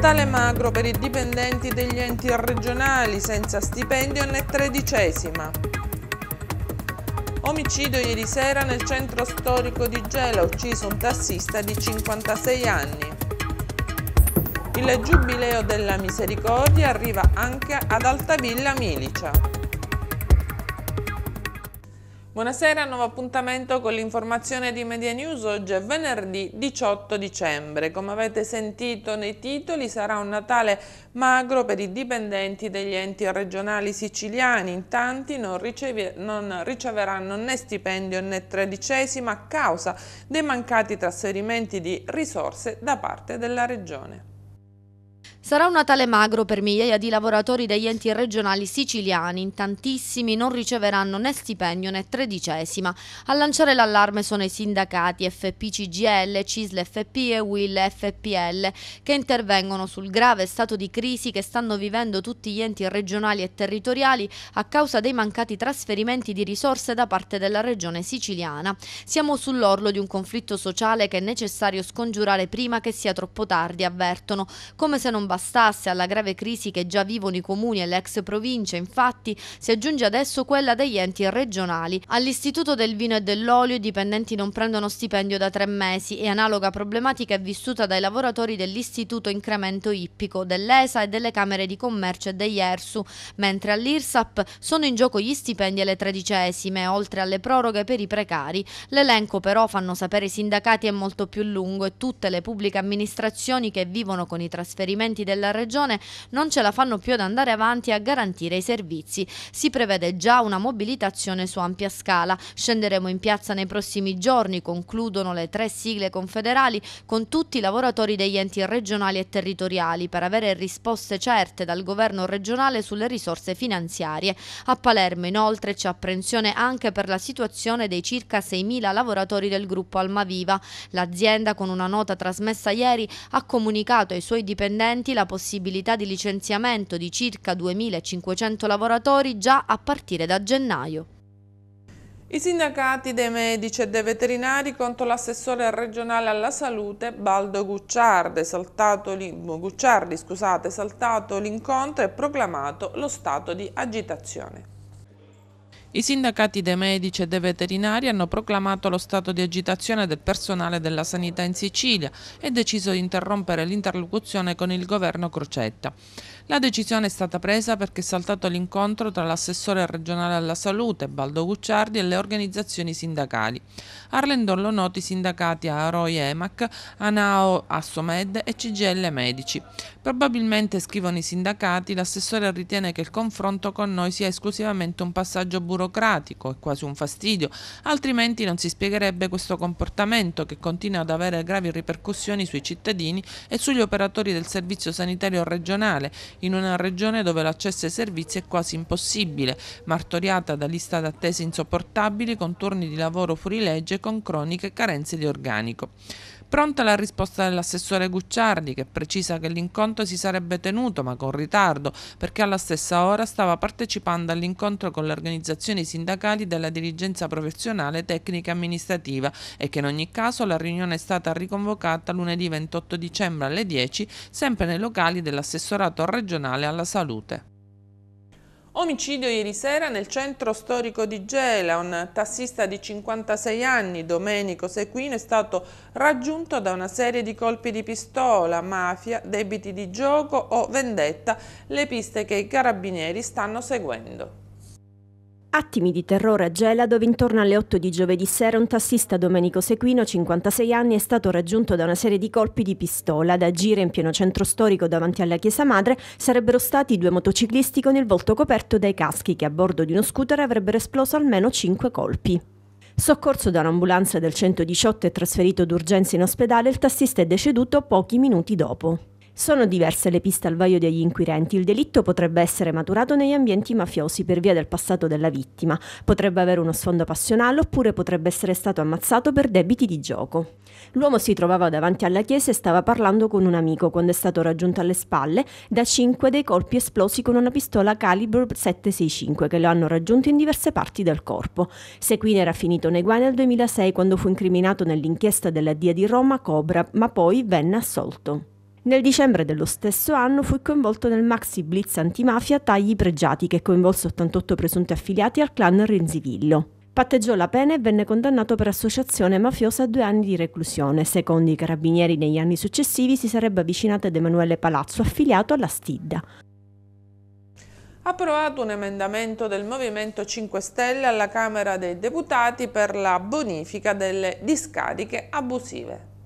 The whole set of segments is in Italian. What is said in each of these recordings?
Natale magro per i dipendenti degli enti regionali senza stipendio né tredicesima. Omicidio ieri sera nel centro storico di Gela, ucciso un tassista di 56 anni. Il Giubileo della Misericordia arriva anche ad Altavilla Milicia. Buonasera, nuovo appuntamento con l'informazione di Media News. Oggi è venerdì 18 dicembre. Come avete sentito nei titoli, sarà un Natale magro per i dipendenti degli enti regionali siciliani. In tanti non, riceve, non riceveranno né stipendio né tredicesima a causa dei mancati trasferimenti di risorse da parte della regione. Sarà un Natale magro per migliaia di lavoratori degli enti regionali siciliani, in tantissimi non riceveranno né stipendio né tredicesima. A lanciare l'allarme sono i sindacati FPCGL, CISL FP e WIL FPL che intervengono sul grave stato di crisi che stanno vivendo tutti gli enti regionali e territoriali a causa dei mancati trasferimenti di risorse da parte della regione siciliana. Siamo sull'orlo di un conflitto sociale che è necessario scongiurare prima che sia troppo tardi, avvertono, come se non bastasse alla grave crisi che già vivono i comuni e le ex province, infatti, si aggiunge adesso quella degli enti regionali. All'Istituto del Vino e dell'Olio i dipendenti non prendono stipendio da tre mesi e analoga problematica è vissuta dai lavoratori dell'Istituto Incremento Ippico, dell'ESA e delle Camere di Commercio e degli ERSU, mentre all'IRSAP sono in gioco gli stipendi alle tredicesime, oltre alle proroghe per i precari. L'elenco però, fanno sapere i sindacati, è molto più lungo e tutte le pubbliche amministrazioni che vivono con i trasferimenti dipendenti della Regione non ce la fanno più ad andare avanti a garantire i servizi. Si prevede già una mobilitazione su ampia scala. Scenderemo in piazza nei prossimi giorni, concludono le tre sigle confederali, con tutti i lavoratori degli enti regionali e territoriali per avere risposte certe dal governo regionale sulle risorse finanziarie. A Palermo inoltre c'è apprensione anche per la situazione dei circa 6.000 lavoratori del gruppo Almaviva. L'azienda con una nota trasmessa ieri ha comunicato ai suoi dipendenti garantì la possibilità di licenziamento di circa 2.500 lavoratori già a partire da gennaio. I sindacati dei medici e dei veterinari contro l'assessore regionale alla salute Baldo Gucciardi, saltato, saltato l'incontro e proclamato lo stato di agitazione. I sindacati dei medici e dei veterinari hanno proclamato lo stato di agitazione del personale della sanità in Sicilia e deciso di interrompere l'interlocuzione con il governo Crocetta. La decisione è stata presa perché è saltato l'incontro tra l'assessore regionale alla salute, Baldo Gucciardi, e le organizzazioni sindacali. Arlen Dollonoti, sindacati a Aroi Emac, ANAO Assomed e CGL Medici. Probabilmente, scrivono i sindacati, l'assessore ritiene che il confronto con noi sia esclusivamente un passaggio burocratico e quasi un fastidio, altrimenti non si spiegherebbe questo comportamento che continua ad avere gravi ripercussioni sui cittadini e sugli operatori del servizio sanitario regionale, in una regione dove l'accesso ai servizi è quasi impossibile, martoriata da lista d'attese insopportabili con turni di lavoro fuorilegge e con croniche carenze di organico. Pronta la risposta dell'assessore Gucciardi che precisa che l'incontro si sarebbe tenuto ma con ritardo perché alla stessa ora stava partecipando all'incontro con le organizzazioni sindacali della dirigenza professionale tecnica amministrativa e che in ogni caso la riunione è stata riconvocata lunedì 28 dicembre alle 10 sempre nei locali dell'assessorato regionale alla salute. Omicidio ieri sera nel centro storico di Gela. Un tassista di 56 anni, Domenico Sequino, è stato raggiunto da una serie di colpi di pistola, mafia, debiti di gioco o vendetta, le piste che i carabinieri stanno seguendo. Attimi di terrore a Gela dove intorno alle 8 di giovedì sera un tassista Domenico Sequino, 56 anni, è stato raggiunto da una serie di colpi di pistola. Ad agire in pieno centro storico davanti alla Chiesa Madre sarebbero stati due motociclisti con il volto coperto dai caschi che a bordo di uno scooter avrebbero esploso almeno 5 colpi. Soccorso da un'ambulanza del 118 e trasferito d'urgenza in ospedale, il tassista è deceduto pochi minuti dopo. Sono diverse le piste al vaio degli inquirenti. Il delitto potrebbe essere maturato negli ambienti mafiosi per via del passato della vittima, potrebbe avere uno sfondo passionale oppure potrebbe essere stato ammazzato per debiti di gioco. L'uomo si trovava davanti alla chiesa e stava parlando con un amico quando è stato raggiunto alle spalle da cinque dei colpi esplosi con una pistola calibro 765 che lo hanno raggiunto in diverse parti del corpo. Sequin era finito nei guai nel 2006 quando fu incriminato nell'inchiesta della DIA di Roma Cobra, ma poi venne assolto. Nel dicembre dello stesso anno fu coinvolto nel maxi blitz antimafia Tagli Pregiati che coinvolse 88 presunti affiliati al clan Renzivillo. Patteggiò la pena e venne condannato per associazione mafiosa a due anni di reclusione. Secondo i carabinieri negli anni successivi si sarebbe avvicinato ad Emanuele Palazzo, affiliato alla Stidda. Approvato un emendamento del Movimento 5 Stelle alla Camera dei Deputati per la bonifica delle discariche abusive.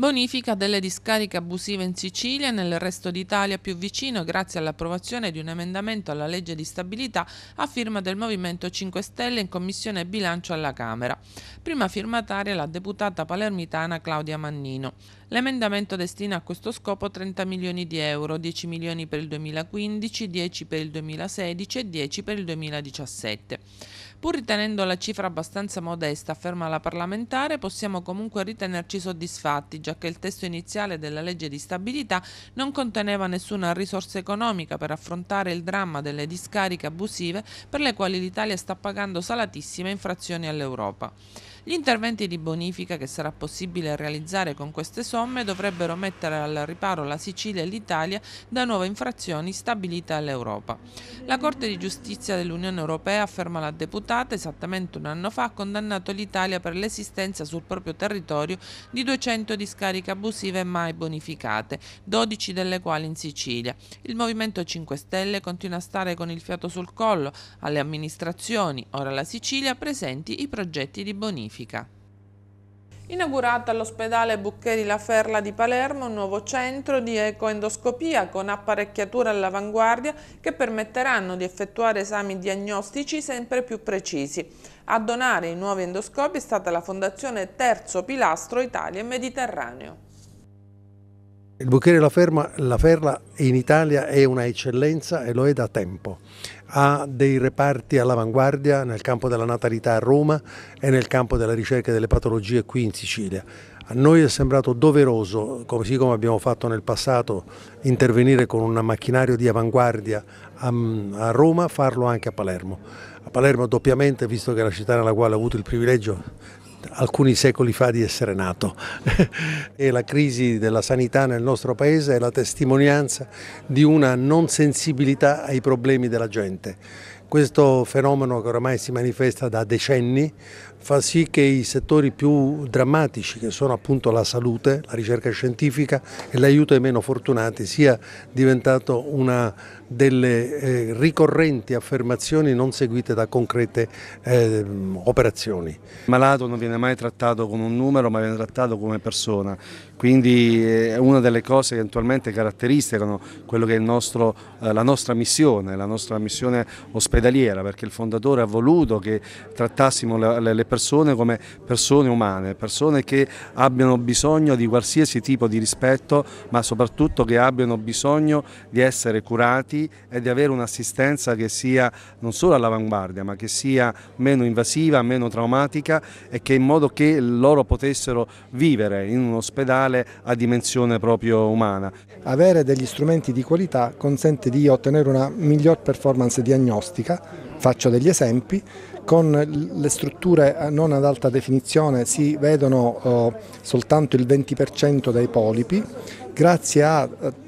Bonifica delle discariche abusive in Sicilia e nel resto d'Italia più vicino grazie all'approvazione di un emendamento alla legge di stabilità a firma del Movimento 5 Stelle in Commissione Bilancio alla Camera. Prima firmataria la deputata palermitana Claudia Mannino. L'emendamento destina a questo scopo 30 milioni di euro, 10 milioni per il 2015, 10 per il 2016 e 10 per il 2017. Pur ritenendo la cifra abbastanza modesta, afferma la parlamentare, possiamo comunque ritenerci soddisfatti, già che il testo iniziale della legge di stabilità non conteneva nessuna risorsa economica per affrontare il dramma delle discariche abusive per le quali l'Italia sta pagando salatissime infrazioni all'Europa. Gli interventi di bonifica che sarà possibile realizzare con queste somme dovrebbero mettere al riparo la Sicilia e l'Italia da nuove infrazioni stabilite all'Europa. La Corte di Giustizia dell'Unione Europea, afferma la deputata, esattamente un anno fa ha condannato l'Italia per l'esistenza sul proprio territorio di 200 discariche abusive mai bonificate, 12 delle quali in Sicilia. Il Movimento 5 Stelle continua a stare con il fiato sul collo alle amministrazioni, ora la Sicilia, presenti i progetti di bonifica magnifica. Inaugurata all'ospedale Buccheri La Ferla di Palermo un nuovo centro di ecoendoscopia con apparecchiature all'avanguardia che permetteranno di effettuare esami diagnostici sempre più precisi. A donare i nuovi endoscopi è stata la Fondazione Terzo Pilastro Italia e Mediterraneo. Il Buccheri La, La Ferla in Italia è una eccellenza e lo è da tempo ha dei reparti all'avanguardia nel campo della natalità a Roma e nel campo della ricerca delle patologie qui in Sicilia. A noi è sembrato doveroso, così come abbiamo fatto nel passato, intervenire con un macchinario di avanguardia a, Roma, farlo anche a Palermo. A Palermo doppiamente, visto che è la città nella quale ho avuto il privilegio alcuni secoli fa di essere nato e la crisi della sanità nel nostro paese è la testimonianza di una non sensibilità ai problemi della gente. Questo fenomeno che ormai si manifesta da decenni fa sì che i settori più drammatici, che sono appunto la salute, la ricerca scientifica e l'aiuto ai meno fortunati, sia diventato una delle eh, ricorrenti affermazioni non seguite da concrete eh, operazioni. Il malato non viene mai trattato come un numero, ma viene trattato come persona, quindi eh, è una delle cose che attualmente caratterizzano quello che è nostro, eh, la nostra missione, la nostra missione ospedaliera, perché il fondatore ha voluto che trattassimo le, le persone come persone umane, persone che abbiano bisogno di qualsiasi tipo di rispetto, ma soprattutto che abbiano bisogno di essere curati e di avere un'assistenza che sia non solo all'avanguardia, ma che sia meno invasiva, meno traumatica e che in modo che loro potessero vivere in un ospedale a dimensione proprio umana. Avere degli strumenti di qualità consente di ottenere una miglior performance diagnostica, faccio degli esempi, con le strutture eh, non ad alta definizione si vedono eh, soltanto il 20% dei polipi, grazie a eh,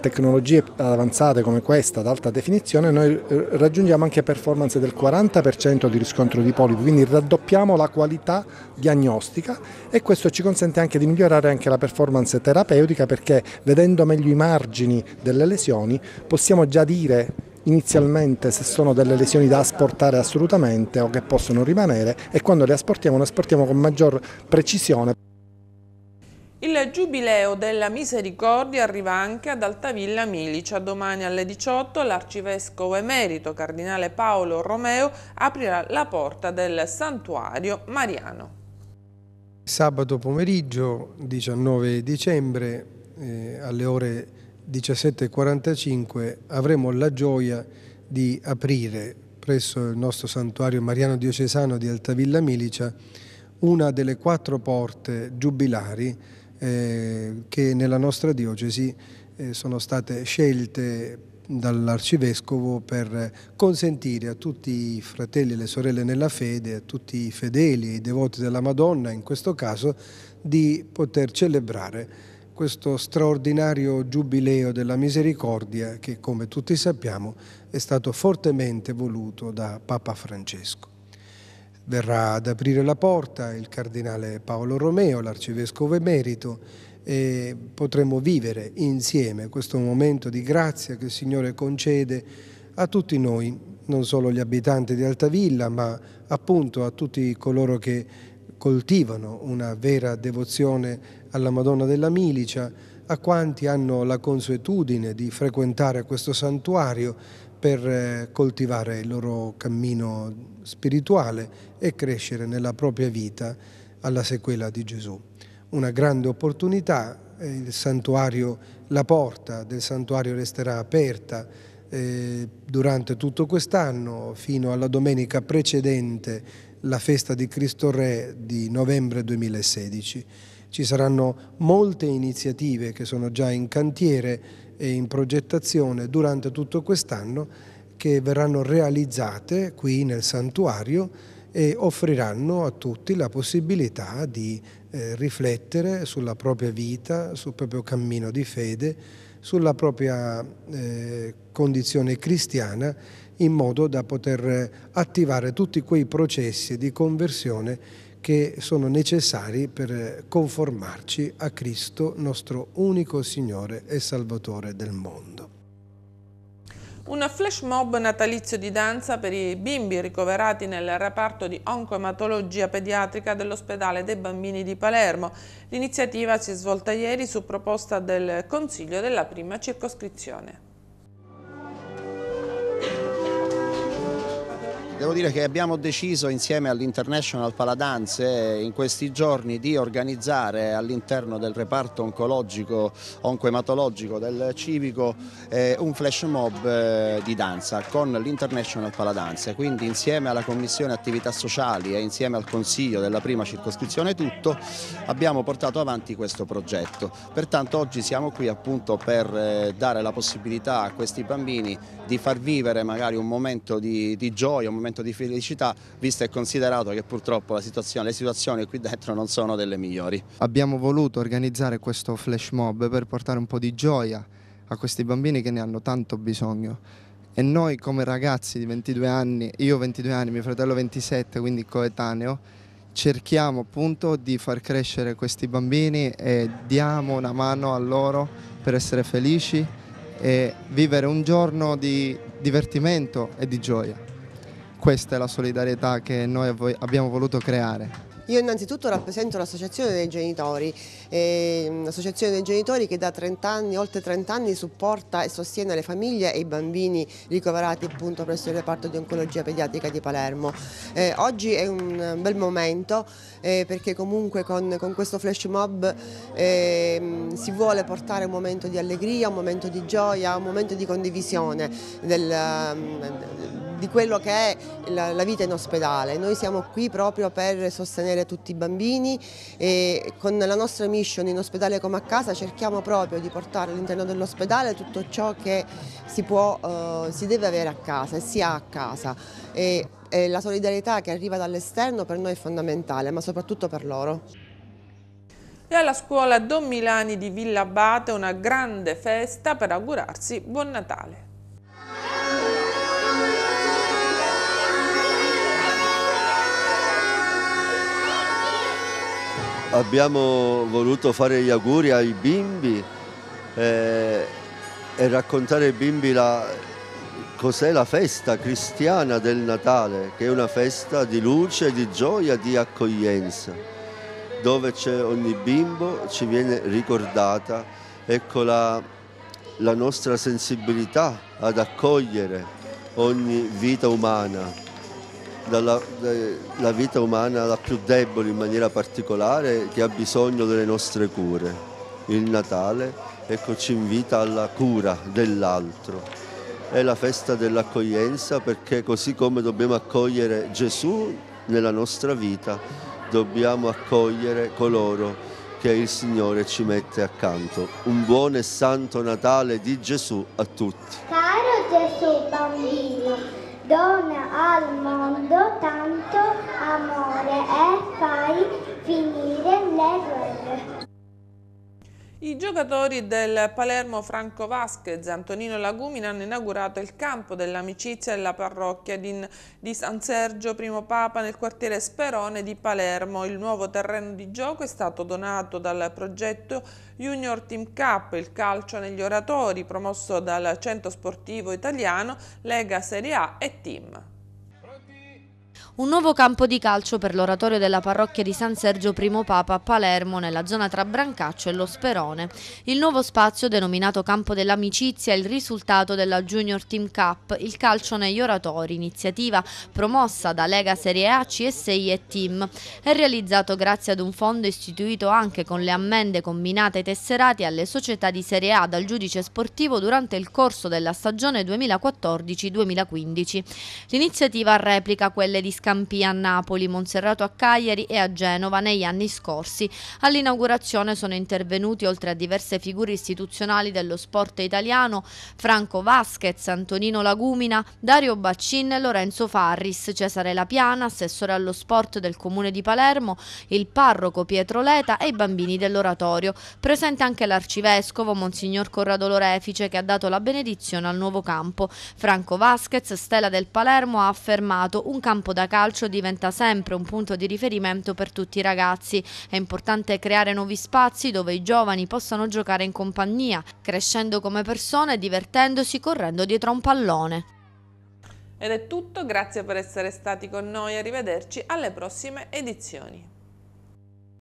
tecnologie avanzate come questa ad alta definizione noi raggiungiamo anche performance del 40% di riscontro di polipi, quindi raddoppiamo la qualità diagnostica e questo ci consente anche di migliorare anche la performance terapeutica perché vedendo meglio i margini delle lesioni possiamo già dire inizialmente se sono delle lesioni da asportare assolutamente o che possono rimanere e quando le asportiamo le asportiamo con maggior precisione. Il Giubileo della Misericordia arriva anche ad Altavilla Milicia. Domani alle 18 l'arcivescovo emerito Cardinale Paolo Romeo aprirà la porta del santuario mariano. Sabato pomeriggio 19 dicembre eh, alle ore 17.45 avremo la gioia di aprire presso il nostro santuario mariano diocesano di Altavilla Milicia una delle quattro porte giubilari eh, che nella nostra diocesi eh, sono state scelte dall'arcivescovo per consentire a tutti i fratelli e le sorelle nella fede, a tutti i fedeli e i devoti della Madonna in questo caso, di poter celebrare questo straordinario giubileo della misericordia che, come tutti sappiamo, è stato fortemente voluto da Papa Francesco. Verrà ad aprire la porta il cardinale Paolo Romeo, l'arcivescovo emerito, e potremo vivere insieme questo momento di grazia che il Signore concede a tutti noi, non solo gli abitanti di Altavilla, ma appunto a tutti coloro che coltivano una vera devozione alla Madonna della Milicia, a quanti hanno la consuetudine di frequentare questo santuario per eh, coltivare il loro cammino spirituale e crescere nella propria vita alla sequela di Gesù. Una grande opportunità, eh, la porta del santuario resterà aperta eh, durante tutto quest'anno fino alla domenica precedente la festa di Cristo Re di novembre 2016. Ci saranno molte iniziative che sono già in cantiere e in progettazione durante tutto quest'anno che verranno realizzate qui nel santuario e offriranno a tutti la possibilità di eh, riflettere sulla propria vita, sul proprio cammino di fede, sulla propria eh, condizione cristiana in modo da poter eh, attivare tutti quei processi di conversione che sono necessari per eh, conformarci a Cristo, nostro unico Signore e Salvatore del mondo. Un flash mob natalizio di danza per i bimbi ricoverati nel reparto di oncoematologia pediatrica dell'ospedale dei bambini di Palermo. L'iniziativa si è svolta ieri su proposta del Consiglio della prima circoscrizione. Devo dire che abbiamo deciso insieme all'International Paladance eh, in questi giorni di organizzare all'interno del reparto oncologico, oncoematologico del civico eh, un flash mob eh, di danza con l'International Paladance. Quindi insieme alla Commissione Attività Sociali e insieme al Consiglio della prima circoscrizione tutto abbiamo portato avanti questo progetto. Pertanto oggi siamo qui appunto per eh, dare la possibilità a questi bambini di far vivere magari un momento di, di gioia, un momento momento di felicità, visto e considerato che purtroppo situazione, le situazioni qui dentro non sono delle migliori. Abbiamo voluto organizzare questo flash mob per portare un po' di gioia a questi bambini che ne hanno tanto bisogno. E noi come ragazzi di 22 anni, io 22 anni, mio fratello 27, quindi coetaneo, cerchiamo appunto di far crescere questi bambini e diamo una mano a loro per essere felici e vivere un giorno di divertimento e di gioia questa è la solidarietà che noi abbiamo voluto creare. Io innanzitutto rappresento l'Associazione dei Genitori, ehm, l'Associazione dei genitori che da 30 anni, oltre 30 anni supporta e sostiene le famiglie e i bambini ricoverati appunto presso il reparto di oncologia pediatrica di Palermo. Eh, oggi è un bel momento eh, perché comunque con, con, questo flash mob eh, si vuole portare un momento di allegria, un momento di gioia, un momento di condivisione del, del di quello che è la, la, vita in ospedale. Noi siamo qui proprio per sostenere tutti i bambini e con la nostra mission in ospedale come a casa cerchiamo proprio di portare all'interno dell'ospedale tutto ciò che si, può, eh, si deve avere a casa e si ha a casa. E, e la solidarietà che arriva dall'esterno per noi è fondamentale, ma soprattutto per loro. E alla scuola Don Milani di Villa Abate una grande festa per augurarsi buon Natale. abbiamo voluto fare gli auguri ai bimbi eh, e raccontare ai bimbi cos'è la festa cristiana del Natale, che è una festa di luce, di gioia, di accoglienza, dove ogni bimbo ci viene ricordata ecco la, la nostra sensibilità ad accogliere ogni vita umana dalla la vita umana la più debole in maniera particolare che ha bisogno delle nostre cure. Il Natale ecco, ci invita alla cura dell'altro. È la festa dell'accoglienza perché così come dobbiamo accogliere Gesù nella nostra vita, dobbiamo accogliere coloro che il Signore ci mette accanto. Un buon e santo Natale di Gesù a tutti. Caro Gesù bambino dona al mondo tanto amore e fai finire le guerre. I giocatori del Palermo Franco Vasquez e Antonino Lagumina hanno inaugurato il campo dell'amicizia della parrocchia di San Sergio I Papa nel quartiere Sperone di Palermo. Il nuovo terreno di gioco è stato donato dal progetto Junior Team Cup, il calcio negli oratori, promosso dal Centro Sportivo Italiano, Lega Serie A e Team. Un nuovo campo di calcio per l'oratorio della parrocchia di San Sergio I Papa a Palermo, nella zona tra Brancaccio e Lo Sperone. Il nuovo spazio, denominato Campo dell'Amicizia, è il risultato della Junior Team Cup, il calcio negli oratori, iniziativa promossa da Lega Serie A, CSI e Team. È realizzato grazie ad un fondo istituito anche con le ammende combinate e tesserate alle società di Serie A dal giudice sportivo durante il corso della stagione 2014-2015. L'iniziativa replica quelle di Scalabrini Campi a Napoli, Monserrato a Cagliari e a Genova negli anni scorsi. All'inaugurazione sono intervenuti oltre a diverse figure istituzionali dello sport italiano Franco Vasquez, Antonino Lagumina, Dario Baccin Lorenzo Farris, Cesare Lapiana, assessore allo sport del comune di Palermo, il parroco Pietro Leta e i bambini dell'oratorio. Presente anche l'arcivescovo Monsignor Corrado Lorefice che ha dato la benedizione al nuovo campo. Franco Vasquez, stella del Palermo, ha affermato un campo da casa Calcio diventa sempre un punto di riferimento per tutti i ragazzi. È importante creare nuovi spazi dove i giovani possano giocare in compagnia, crescendo come persone, divertendosi, correndo dietro a un pallone. Ed è tutto, grazie per essere stati con noi, arrivederci alle prossime edizioni.